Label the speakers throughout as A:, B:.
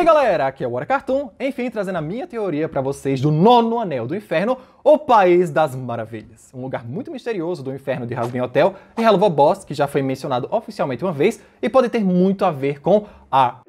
A: aí, galera? Aqui é o Hora Cartoon, enfim, trazendo a minha teoria para vocês do Nono Anel do Inferno, o País das Maravilhas. Um lugar muito misterioso do inferno de Hasbin Hotel e Hello Boss, que já foi mencionado oficialmente uma vez e pode ter muito a ver com a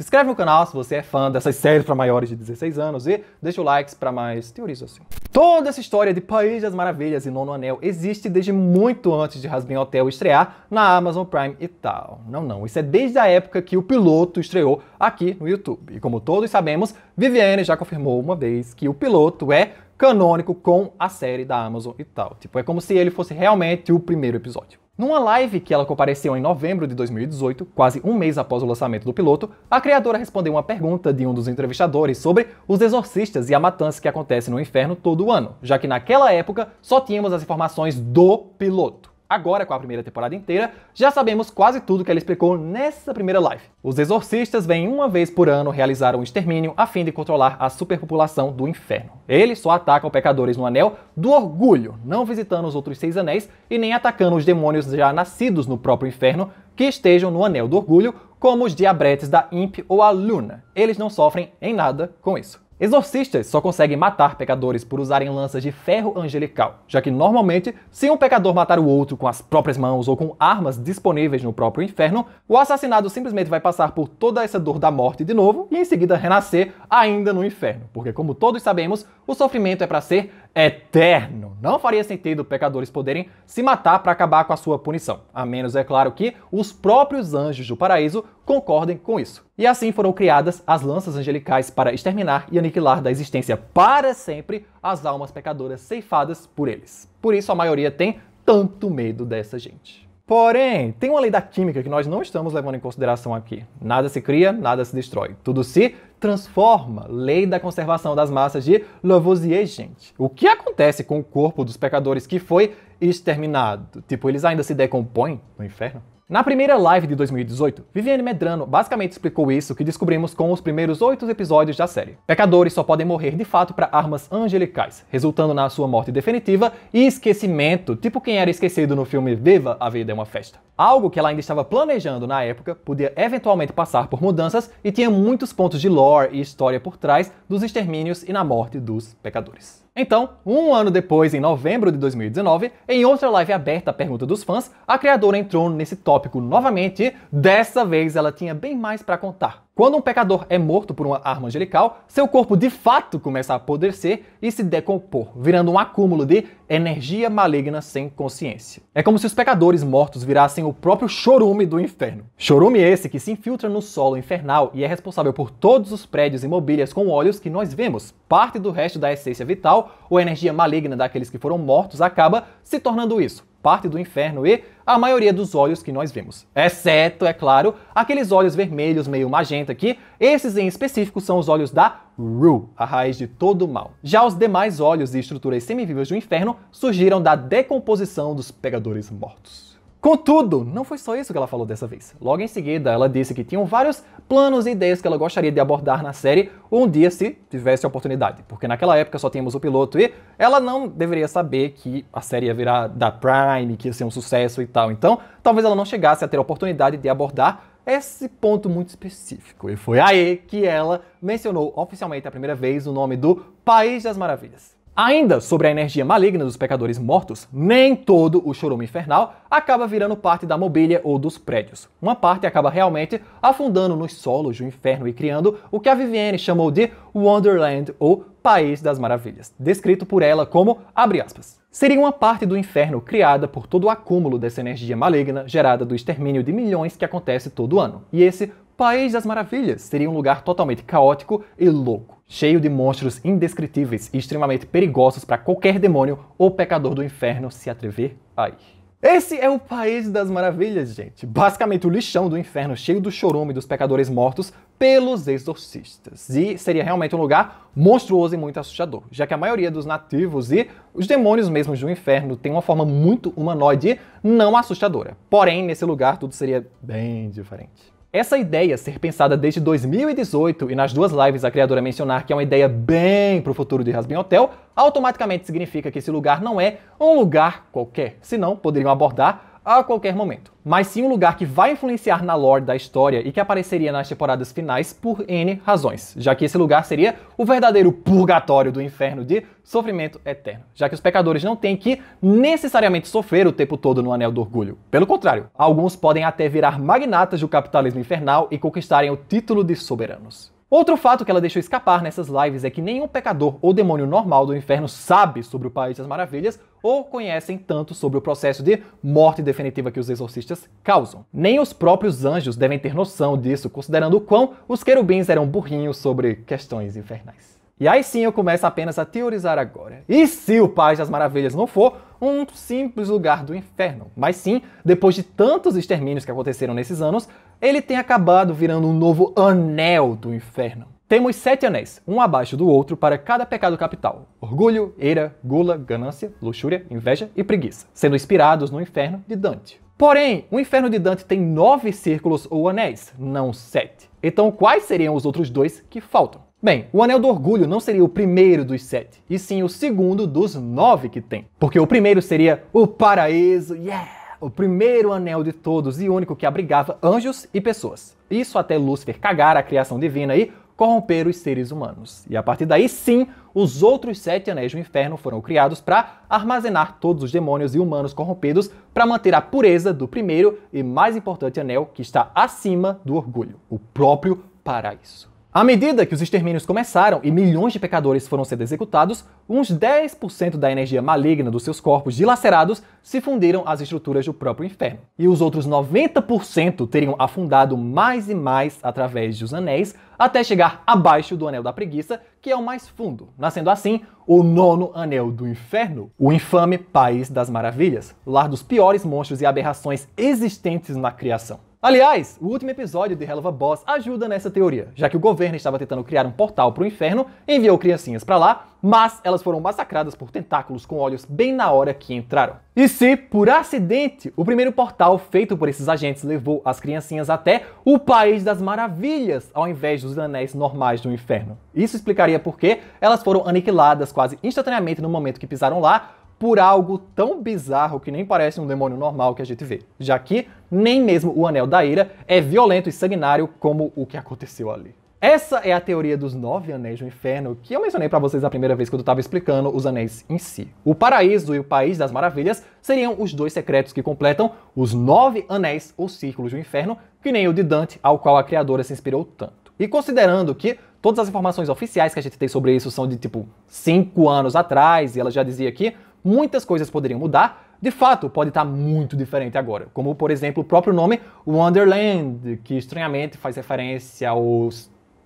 A: se inscreve no canal se você é fã dessas séries para maiores de 16 anos e deixa o like para mais teorias assim. Toda essa história de País das Maravilhas e Nono Anel existe desde muito antes de Hasbin Hotel estrear na Amazon Prime e tal. Não, não, isso é desde a época que o piloto estreou aqui no YouTube. E como todos sabemos, Viviane já confirmou uma vez que o piloto é canônico com a série da Amazon e tal. Tipo, é como se ele fosse realmente o primeiro episódio. Numa live que ela compareceu em novembro de 2018, quase um mês após o lançamento do piloto, a criadora respondeu uma pergunta de um dos entrevistadores sobre os exorcistas e a matança que acontece no inferno todo ano, já que naquela época só tínhamos as informações do piloto agora com a primeira temporada inteira, já sabemos quase tudo que ela explicou nessa primeira live. Os exorcistas vêm uma vez por ano realizar um extermínio a fim de controlar a superpopulação do inferno. Eles só atacam pecadores no anel do orgulho, não visitando os outros seis anéis e nem atacando os demônios já nascidos no próprio inferno que estejam no anel do orgulho, como os diabretes da Imp ou a Luna. Eles não sofrem em nada com isso. Exorcistas só conseguem matar pecadores por usarem lanças de ferro angelical, já que normalmente, se um pecador matar o outro com as próprias mãos ou com armas disponíveis no próprio inferno, o assassinado simplesmente vai passar por toda essa dor da morte de novo e em seguida renascer ainda no inferno, porque como todos sabemos, o sofrimento é para ser eterno. Não faria sentido pecadores poderem se matar para acabar com a sua punição, a menos, é claro, que os próprios anjos do paraíso concordem com isso. E assim foram criadas as lanças angelicais para exterminar e aniquilar da existência para sempre as almas pecadoras ceifadas por eles. Por isso a maioria tem tanto medo dessa gente. Porém, tem uma lei da química que nós não estamos levando em consideração aqui. Nada se cria, nada se destrói. Tudo se transforma. Lei da conservação das massas de Lavoisier, gente. O que acontece com o corpo dos pecadores que foi exterminado? Tipo, eles ainda se decompõem no inferno? Na primeira live de 2018, Viviane Medrano basicamente explicou isso que descobrimos com os primeiros oito episódios da série. Pecadores só podem morrer de fato para armas angelicais, resultando na sua morte definitiva e esquecimento, tipo quem era esquecido no filme Viva a Vida é uma Festa. Algo que ela ainda estava planejando na época podia eventualmente passar por mudanças e tinha muitos pontos de lore e história por trás dos extermínios e na morte dos pecadores. Então, um ano depois, em novembro de 2019, em outra live aberta à pergunta dos fãs, a criadora entrou nesse tópico tópico novamente, dessa vez ela tinha bem mais para contar. Quando um pecador é morto por uma arma angelical, seu corpo de fato começa a apodrecer e se decompor, virando um acúmulo de energia maligna sem consciência. É como se os pecadores mortos virassem o próprio chorume do inferno. Chorume esse que se infiltra no solo infernal e é responsável por todos os prédios e mobílias com olhos que nós vemos. Parte do resto da essência vital ou energia maligna daqueles que foram mortos acaba se tornando isso parte do inferno e a maioria dos olhos que nós vemos. Exceto, é claro, aqueles olhos vermelhos meio magenta aqui, esses em específico são os olhos da Ru, a raiz de todo o mal. Já os demais olhos e estruturas semivivas do inferno surgiram da decomposição dos pegadores mortos. Contudo, não foi só isso que ela falou dessa vez. Logo em seguida, ela disse que tinham vários planos e ideias que ela gostaria de abordar na série um dia se tivesse a oportunidade, porque naquela época só tínhamos o piloto e ela não deveria saber que a série ia virar da Prime, que ia ser um sucesso e tal. Então, talvez ela não chegasse a ter a oportunidade de abordar esse ponto muito específico. E foi aí que ela mencionou oficialmente a primeira vez o nome do País das Maravilhas. Ainda sobre a energia maligna dos pecadores mortos, nem todo o chorume infernal acaba virando parte da mobília ou dos prédios. Uma parte acaba realmente afundando nos solos do inferno e criando o que a Vivienne chamou de Wonderland ou País das Maravilhas, descrito por ela como, abre aspas, seria uma parte do inferno criada por todo o acúmulo dessa energia maligna gerada do extermínio de milhões que acontece todo ano. E esse País das Maravilhas seria um lugar totalmente caótico e louco, cheio de monstros indescritíveis e extremamente perigosos para qualquer demônio ou pecador do inferno se atrever a ir. Esse é o País das Maravilhas, gente. Basicamente o lixão do inferno cheio do chorume dos pecadores mortos pelos exorcistas. E seria realmente um lugar monstruoso e muito assustador, já que a maioria dos nativos e os demônios mesmos do inferno tem uma forma muito humanoide e não assustadora. Porém, nesse lugar tudo seria bem diferente. Essa ideia ser pensada desde 2018 e nas duas lives a criadora mencionar que é uma ideia bem pro futuro de Rasbin Hotel, automaticamente significa que esse lugar não é um lugar qualquer. Senão, poderiam abordar a qualquer momento. Mas sim um lugar que vai influenciar na lore da história e que apareceria nas temporadas finais por N razões, já que esse lugar seria o verdadeiro purgatório do inferno de sofrimento eterno, já que os pecadores não têm que necessariamente sofrer o tempo todo no Anel do Orgulho. Pelo contrário, alguns podem até virar magnatas do capitalismo infernal e conquistarem o título de soberanos. Outro fato que ela deixou escapar nessas lives é que nenhum pecador ou demônio normal do inferno sabe sobre o País das Maravilhas ou conhecem tanto sobre o processo de morte definitiva que os exorcistas causam. Nem os próprios anjos devem ter noção disso, considerando o quão os querubins eram burrinhos sobre questões infernais. E aí sim eu começo apenas a teorizar agora. E se o País das Maravilhas não for um simples lugar do inferno, mas sim, depois de tantos extermínios que aconteceram nesses anos, ele tem acabado virando um novo anel do inferno. Temos sete anéis, um abaixo do outro para cada pecado capital: orgulho, ira, gula, ganância, luxúria, inveja e preguiça, sendo inspirados no inferno de Dante. Porém, o inferno de Dante tem nove círculos ou anéis, não sete. Então, quais seriam os outros dois que faltam? Bem, o Anel do Orgulho não seria o primeiro dos sete, e sim o segundo dos nove que tem. Porque o primeiro seria o Paraíso, yeah! o primeiro anel de todos e único que abrigava anjos e pessoas. Isso até Lúcifer cagar a criação divina e corromper os seres humanos. E a partir daí, sim, os outros sete anéis do inferno foram criados para armazenar todos os demônios e humanos corrompidos para manter a pureza do primeiro e mais importante anel que está acima do orgulho, o próprio paraíso. À medida que os extermínios começaram e milhões de pecadores foram sendo executados, uns 10% da energia maligna dos seus corpos dilacerados se fundiram às estruturas do próprio inferno. E os outros 90% teriam afundado mais e mais através dos anéis, até chegar abaixo do anel da preguiça, que é o mais fundo, nascendo assim o nono anel do inferno, o infame País das Maravilhas, lar dos piores monstros e aberrações existentes na criação. Aliás, o último episódio de Hell of a Boss ajuda nessa teoria, já que o governo estava tentando criar um portal para o inferno, enviou criancinhas para lá, mas elas foram massacradas por tentáculos com olhos bem na hora que entraram. E se, por acidente, o primeiro portal feito por esses agentes levou as criancinhas até o País das Maravilhas, ao invés dos anéis normais do inferno? Isso explicaria por que elas foram aniquiladas quase instantaneamente no momento que pisaram lá, por algo tão bizarro que nem parece um demônio normal que a gente vê, já que nem mesmo o Anel da Ira é violento e sanguinário como o que aconteceu ali. Essa é a teoria dos nove anéis do inferno que eu mencionei para vocês a primeira vez quando eu estava explicando os anéis em si. O paraíso e o país das maravilhas seriam os dois secretos que completam os nove anéis ou círculos do inferno, que nem o de Dante, ao qual a criadora se inspirou tanto. E considerando que todas as informações oficiais que a gente tem sobre isso são de tipo cinco anos atrás, e ela já dizia que Muitas coisas poderiam mudar, de fato, pode estar muito diferente agora. Como, por exemplo, o próprio nome Wonderland, que estranhamente faz referência ao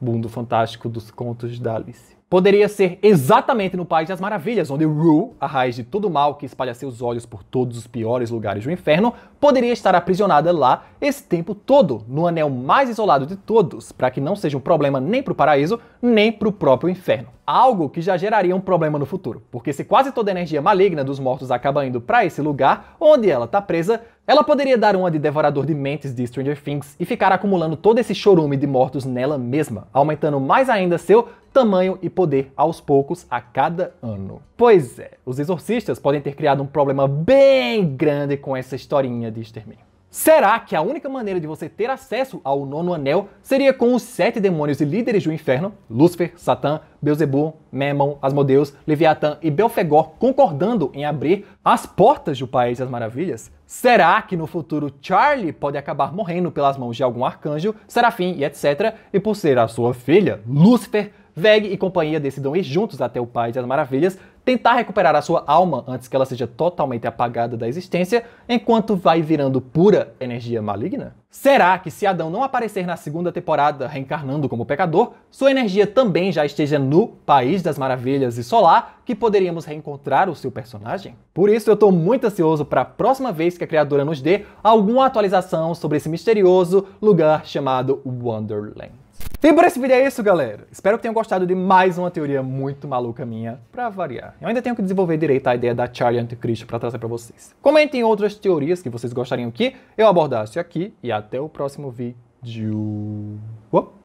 A: mundo fantástico dos contos da Alice poderia ser exatamente no País das Maravilhas, onde Ru, a raiz de todo mal que espalha seus olhos por todos os piores lugares do inferno, poderia estar aprisionada lá esse tempo todo, no anel mais isolado de todos, para que não seja um problema nem para o paraíso, nem para o próprio inferno. Algo que já geraria um problema no futuro, porque se quase toda a energia maligna dos mortos acaba indo para esse lugar onde ela está presa, ela poderia dar uma de devorador de mentes de Stranger Things e ficar acumulando todo esse chorume de mortos nela mesma, aumentando mais ainda seu tamanho e poder aos poucos a cada ano. Pois é, os exorcistas podem ter criado um problema bem grande com essa historinha de extermínio. Será que a única maneira de você ter acesso ao nono anel seria com os sete demônios e líderes do inferno, Lúcifer, Satã, Beuzebu, Memon, Asmodeus, Leviatã e Belfegor concordando em abrir as portas do País das Maravilhas? Será que no futuro Charlie pode acabar morrendo pelas mãos de algum arcanjo, serafim e etc, e por ser a sua filha, Lúcifer, Veg e companhia decidam ir juntos até o País das Maravilhas tentar recuperar a sua alma antes que ela seja totalmente apagada da existência, enquanto vai virando pura energia maligna? Será que se Adão não aparecer na segunda temporada reencarnando como pecador, sua energia também já esteja no País das Maravilhas e Solar, que poderíamos reencontrar o seu personagem? Por isso eu tô muito ansioso para a próxima vez que a criadora nos dê alguma atualização sobre esse misterioso lugar chamado Wonderland. E por esse vídeo é isso, galera. Espero que tenham gostado de mais uma teoria muito maluca minha, pra variar. Eu ainda tenho que desenvolver direito a ideia da Charlie Anticristo pra trazer pra vocês. Comentem outras teorias que vocês gostariam que eu abordasse aqui e até o próximo vídeo. Uou.